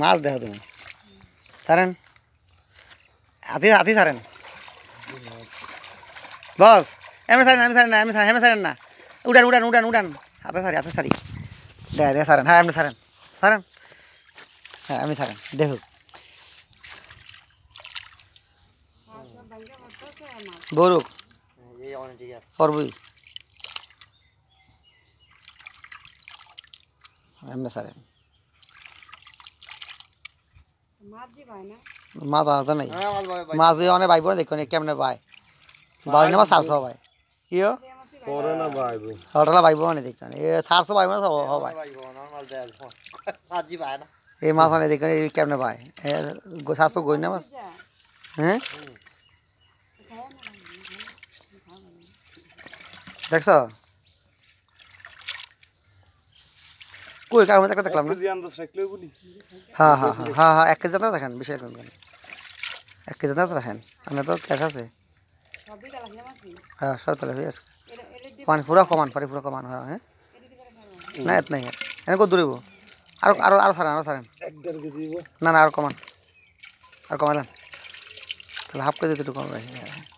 মাছ দেখো তুমি সারেন হাতি হাতি সারেন বস এমনি সারেন আমি সারেন না আমি সারেন হেমে সারেন না উড়ান উড়ান উড়ান উড়ান হাতে সারি হাতে সারি দেখ দেখ সারেন হ্যাঁ এমনি সারেন সারেন হ্যাঁ আমি সারেন দেখো বরুক পর্বই এমনি স্যারে মাছ ভাজা নাই মাছ দি অনে দেখো কেমনে ভাই ভাই না সারছো ভাই কিয় হঠাৎ ভাইব নে দেখো এ সারছো ভাইব না সব ভাই এই মাছ অনেক দেখো কেমনে ভাই সারছো গই না মাছ হ্যাঁ দেখছ কই কাগজ একটা দেখলাম না হ্যাঁ হ্যাঁ হ্যাঁ হ্যাঁ হ্যাঁ এক কেজি আনাজ রাখেন বিশেষ এক কেজি আনাজ রাখেন আনা তো ক্যাশ আছে হ্যাঁ সব তাহলে হয়ে আছে পানি পুরা কমান পানি পুরা কমান হ্যাঁ হ্যাঁ না এত নাই এনে কত দূরে আর আরো আরো সারেন আরো সারেন না না আর কমান আর কমালেন তাহলে হাফ কেজি দুটো কম হ্যাঁ, হ্যাঁ।